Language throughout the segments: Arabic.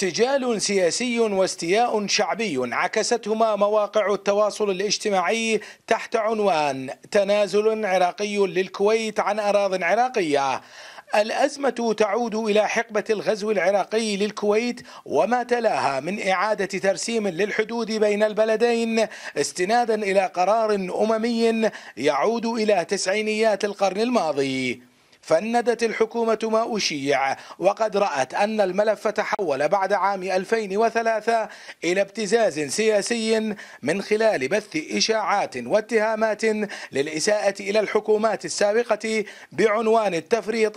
سجال سياسي واستياء شعبي عكستهما مواقع التواصل الاجتماعي تحت عنوان تنازل عراقي للكويت عن أراض عراقية الأزمة تعود إلى حقبة الغزو العراقي للكويت وما تلاها من إعادة ترسيم للحدود بين البلدين استنادا إلى قرار أممي يعود إلى تسعينيات القرن الماضي فندت الحكومة ما أشيع وقد رأت أن الملف تحول بعد عام 2003 إلى ابتزاز سياسي من خلال بث إشاعات واتهامات للإساءة إلى الحكومات السابقة بعنوان التفريط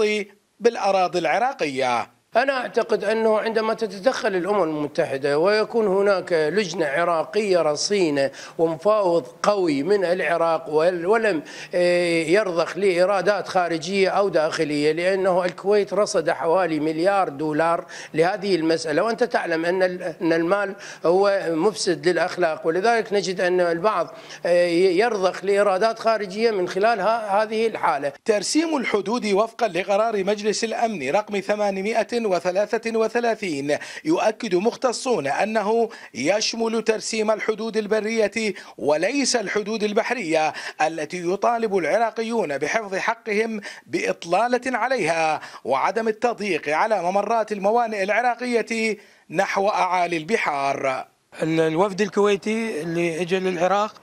بالأراضي العراقية أنا أعتقد أنه عندما تتدخل الأمم المتحدة ويكون هناك لجنة عراقية رصينة ومفاوض قوي من العراق ولم آه، يرضخ لإيرادات خارجية أو داخلية لأنه الكويت رصد حوالي مليار دولار لهذه المسألة وأنت تعلم أن المال هو مفسد للأخلاق ولذلك نجد أن البعض آه، يرضخ لإيرادات خارجية من خلال هذه الحالة ترسيم الحدود وفقا لقرار مجلس الأمن رقم 800 1933 يؤكد مختصون أنه يشمل ترسيم الحدود البرية وليس الحدود البحرية التي يطالب العراقيون بحفظ حقهم بإطلالة عليها وعدم التضييق على ممرات الموانئ العراقية نحو أعالي البحار الوفد الكويتي اللي اجى للعراق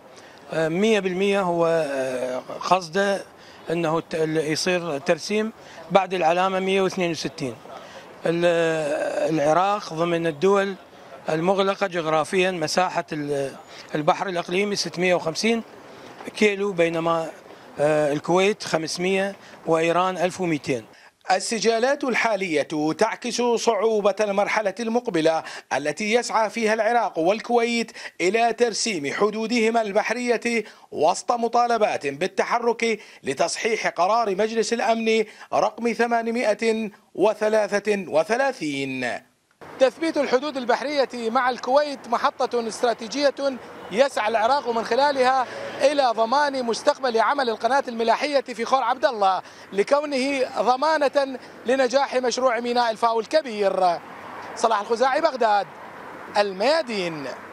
100% آه، هو آه، قصده انه يصير ترسيم بعد العلامه 162 العراق ضمن الدول المغلقة جغرافيا مساحة البحر الإقليمي 650 كيلو بينما آه، الكويت 500 وإيران 1200 السجالات الحالية تعكس صعوبة المرحلة المقبلة التي يسعى فيها العراق والكويت إلى ترسيم حدودهما البحرية وسط مطالبات بالتحرك لتصحيح قرار مجلس الأمن رقم 833 تثبيت الحدود البحرية مع الكويت محطة استراتيجية يسعى العراق من خلالها إلى ضمان مستقبل عمل القناة الملاحية في خور عبد الله لكونه ضمانة لنجاح مشروع ميناء الفاو الكبير صلاح الخزاعي بغداد الميادين